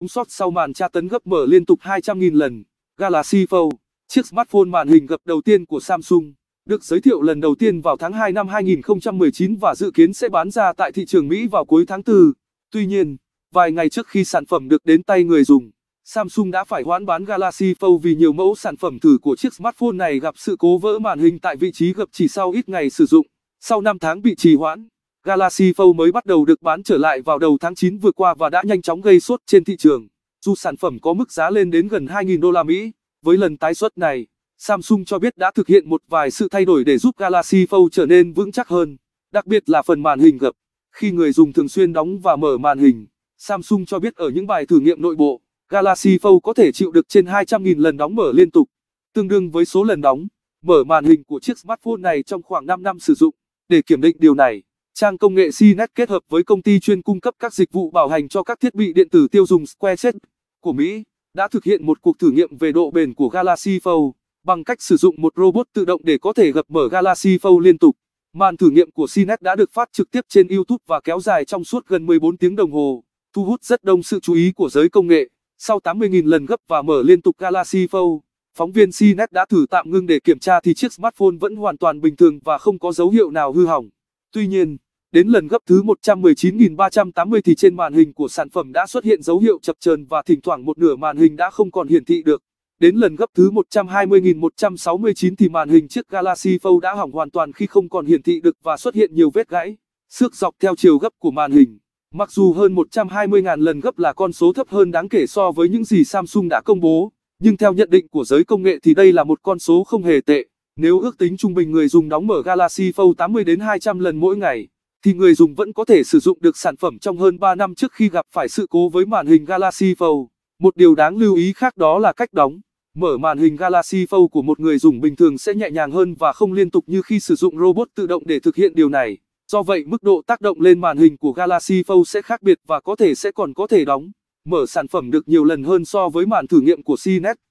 cũng sót sau màn tra tấn gấp mở liên tục 200.000 lần. Galaxy Fold, chiếc smartphone màn hình gập đầu tiên của Samsung, được giới thiệu lần đầu tiên vào tháng 2 năm 2019 và dự kiến sẽ bán ra tại thị trường Mỹ vào cuối tháng 4. Tuy nhiên, vài ngày trước khi sản phẩm được đến tay người dùng, Samsung đã phải hoãn bán Galaxy Fold vì nhiều mẫu sản phẩm thử của chiếc smartphone này gặp sự cố vỡ màn hình tại vị trí gập chỉ sau ít ngày sử dụng. Sau 5 tháng bị trì hoãn, Galaxy Fold mới bắt đầu được bán trở lại vào đầu tháng 9 vừa qua và đã nhanh chóng gây sốt trên thị trường. Dù sản phẩm có mức giá lên đến gần 2.000 đô la Mỹ, với lần tái xuất này, Samsung cho biết đã thực hiện một vài sự thay đổi để giúp Galaxy Fold trở nên vững chắc hơn, đặc biệt là phần màn hình gập. Khi người dùng thường xuyên đóng và mở màn hình, Samsung cho biết ở những bài thử nghiệm nội bộ, Galaxy Fold có thể chịu được trên 200.000 lần đóng mở liên tục, tương đương với số lần đóng, mở màn hình của chiếc smartphone này trong khoảng 5 năm sử dụng. Để kiểm định điều này, Trang công nghệ CNET kết hợp với công ty chuyên cung cấp các dịch vụ bảo hành cho các thiết bị điện tử tiêu dùng SquareSet của Mỹ đã thực hiện một cuộc thử nghiệm về độ bền của Galaxy Fold bằng cách sử dụng một robot tự động để có thể gập mở Galaxy Fold liên tục. Màn thử nghiệm của CNET đã được phát trực tiếp trên YouTube và kéo dài trong suốt gần 14 tiếng đồng hồ, thu hút rất đông sự chú ý của giới công nghệ. Sau 80.000 lần gấp và mở liên tục Galaxy Fold, phóng viên CNET đã thử tạm ngưng để kiểm tra thì chiếc smartphone vẫn hoàn toàn bình thường và không có dấu hiệu nào hư hỏng. Tuy nhiên, đến lần gấp thứ 119.380 thì trên màn hình của sản phẩm đã xuất hiện dấu hiệu chập chờn và thỉnh thoảng một nửa màn hình đã không còn hiển thị được. Đến lần gấp thứ 120.169 thì màn hình chiếc Galaxy Fold đã hỏng hoàn toàn khi không còn hiển thị được và xuất hiện nhiều vết gãy, xước dọc theo chiều gấp của màn hình. Mặc dù hơn 120.000 lần gấp là con số thấp hơn đáng kể so với những gì Samsung đã công bố, nhưng theo nhận định của giới công nghệ thì đây là một con số không hề tệ. Nếu ước tính trung bình người dùng đóng mở Galaxy Fold 80 đến 200 lần mỗi ngày, thì người dùng vẫn có thể sử dụng được sản phẩm trong hơn 3 năm trước khi gặp phải sự cố với màn hình Galaxy Fold. Một điều đáng lưu ý khác đó là cách đóng. Mở màn hình Galaxy Fold của một người dùng bình thường sẽ nhẹ nhàng hơn và không liên tục như khi sử dụng robot tự động để thực hiện điều này. Do vậy mức độ tác động lên màn hình của Galaxy Fold sẽ khác biệt và có thể sẽ còn có thể đóng, mở sản phẩm được nhiều lần hơn so với màn thử nghiệm của CNET.